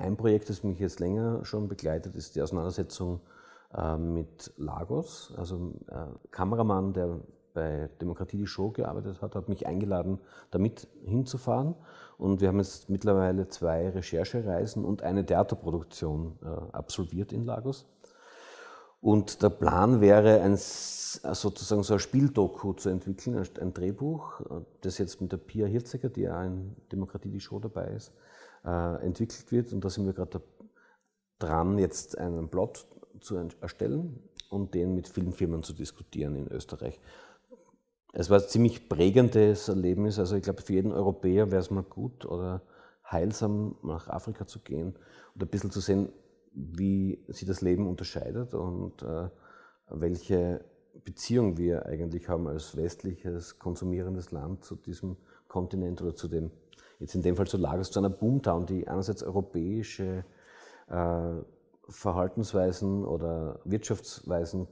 Ein Projekt, das mich jetzt länger schon begleitet, ist die Auseinandersetzung ähm, mit Lagos. Also ein äh, Kameramann, der bei Demokratie die Show gearbeitet hat, hat mich eingeladen, damit hinzufahren. Und wir haben jetzt mittlerweile zwei Recherchereisen und eine Theaterproduktion äh, absolviert in Lagos. Und der Plan wäre, ein, äh, sozusagen so ein Spieldoku zu entwickeln, ein Drehbuch, das jetzt mit der Pia Hirzecker, die ja in Demokratie die Show dabei ist, äh, entwickelt wird. Und da sind wir gerade dran, jetzt einen Plot zu erstellen und den mit vielen Firmen zu diskutieren in Österreich. Es war ein ziemlich prägendes Erlebnis. Also ich glaube, für jeden Europäer wäre es mal gut oder heilsam, nach Afrika zu gehen und ein bisschen zu sehen, wie sich das Leben unterscheidet und äh, welche Beziehung wir eigentlich haben als westliches, konsumierendes Land zu diesem Kontinent oder zu dem jetzt in dem Fall zu Lagos, zu einer Boomtown, die einerseits europäische äh, Verhaltensweisen oder Wirtschaftsweisen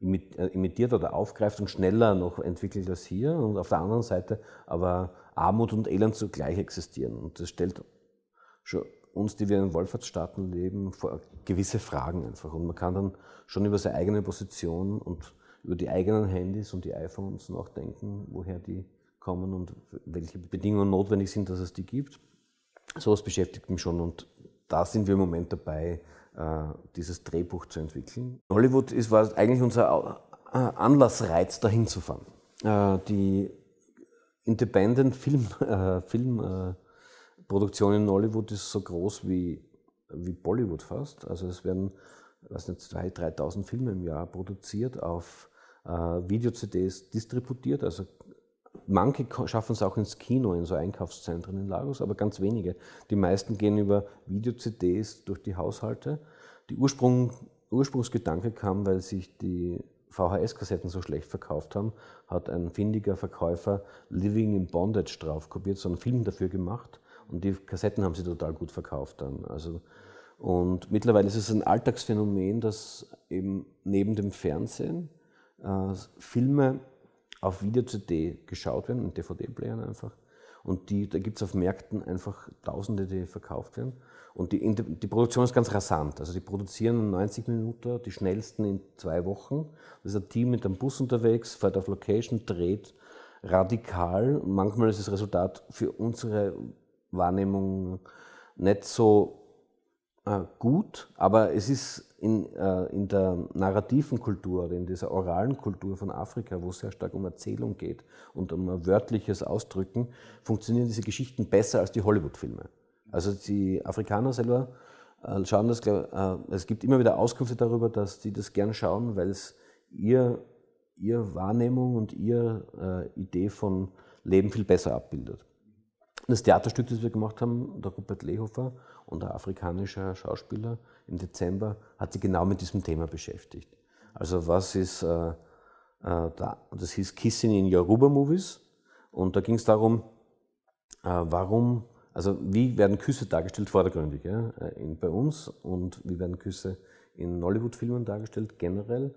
äh, äh, imitiert oder aufgreift und schneller noch entwickelt als hier und auf der anderen Seite aber Armut und Elend zugleich existieren. Und das stellt schon uns, die wir in Wohlfahrtsstaaten leben, vor gewisse Fragen einfach. Und man kann dann schon über seine eigene Position und über die eigenen Handys und die iPhones nachdenken, woher die kommen und welche Bedingungen notwendig sind, dass es die gibt. Sowas beschäftigt mich schon und da sind wir im Moment dabei, äh, dieses Drehbuch zu entwickeln. Hollywood ist, war eigentlich unser äh, Anlassreiz, dahin zu fahren. Äh, die Independent Film, äh, Filmproduktion äh, in Hollywood ist so groß wie, wie Bollywood fast. Also es werden, weiß nicht, 2.000, 3.000 Filme im Jahr produziert, auf äh, Video-CDs distributiert, also manche schaffen es auch ins Kino, in so Einkaufszentren in Lagos, aber ganz wenige. Die meisten gehen über Video-CDs durch die Haushalte. Die Ursprung, Ursprungsgedanke kam, weil sich die VHS-Kassetten so schlecht verkauft haben, hat ein findiger Verkäufer Living in Bondage drauf kopiert, so einen Film dafür gemacht. Und die Kassetten haben sie total gut verkauft dann. Also, und mittlerweile ist es ein Alltagsphänomen, dass eben neben dem Fernsehen äh, Filme auf Video-CD geschaut werden in DVD-Playern einfach. Und die, da gibt es auf Märkten einfach Tausende, die verkauft werden. Und die, die Produktion ist ganz rasant. Also die produzieren 90 Minuten, die schnellsten in zwei Wochen. Da ist ein Team mit einem Bus unterwegs, fährt auf Location, dreht radikal. Manchmal ist das Resultat für unsere Wahrnehmung nicht so äh, gut, aber es ist in, äh, in der narrativen Kultur, in dieser oralen Kultur von Afrika, wo es sehr stark um Erzählung geht und um wörtliches Ausdrücken, funktionieren diese Geschichten besser als die Hollywood-Filme. Also die Afrikaner selber äh, schauen das, äh, es gibt immer wieder Auskünfte darüber, dass sie das gern schauen, weil es ihr, ihr Wahrnehmung und ihr äh, Idee von Leben viel besser abbildet. Das Theaterstück, das wir gemacht haben, der Rupert Lehofer, und ein afrikanischer Schauspieler im Dezember, hat sich genau mit diesem Thema beschäftigt. Also was ist, äh, äh, da, das hieß Kissing in Yoruba Movies und da ging es darum, äh, warum, also wie werden Küsse dargestellt vordergründig ja, äh, in, bei uns und wie werden Küsse in Hollywood-Filmen dargestellt generell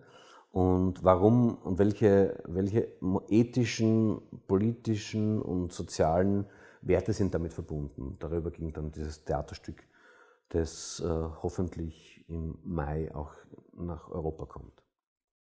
und warum und welche, welche ethischen, politischen und sozialen Werte sind damit verbunden. Darüber ging dann dieses Theaterstück, das äh, hoffentlich im Mai auch nach Europa kommt.